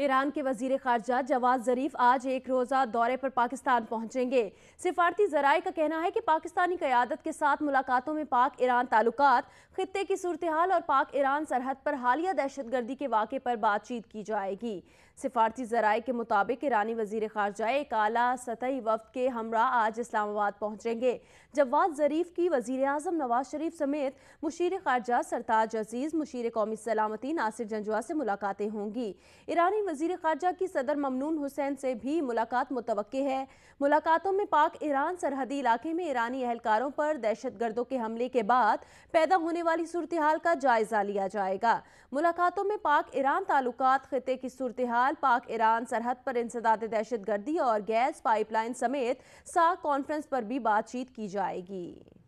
Iran के वजीर खारजा जवाद जरीफ आज एक रोज़ा दौरे पर पाकिस्तान पहुंचेंगे सिफारती जराए का कहना है कि पाकिस्तानी क्यादत के साथ मुलाकातों में पाक ईरान ताल्लुक खत्े की सूरत हाल और पाक ईरान सरहद पर हालिया दहशत गर्दी के वाक़े पर बातचीत की जाएगी सिफारती जराए के मुताबिक ईरानी वजीर खारजा एक अला सतही वफद के हमरा आज इस्लामाबाद पहुंचेंगे जवाद जरीफ की वजीर अजम नवाज शरीफ समेत मुशीर खारजा सरताज अजीज़ मुशीर कौमी सलामती नासिर जंजुआ से मुलाकातें होंगी ईरानी वजीर खारजा की सदर ममनून हुसैन से भी मुलाकात मुतव है मुलाकातों में पाक ईरान सरहदी इलाके में ईरानी एहलकारों पर दहशत गर्दों के हमले के बाद पैदा होने वाली सूरत हाल का जायजा लिया जाएगा मुलाकातों में पाक ईरान ताल्लुक खत्े की सूरत हाल पाक ईरान सरहद पर इंसदाद दहशत गर्दी और गैस पाइपलाइन समेत सार्क कॉन्फ्रेंस पर भी बातचीत की जाएगी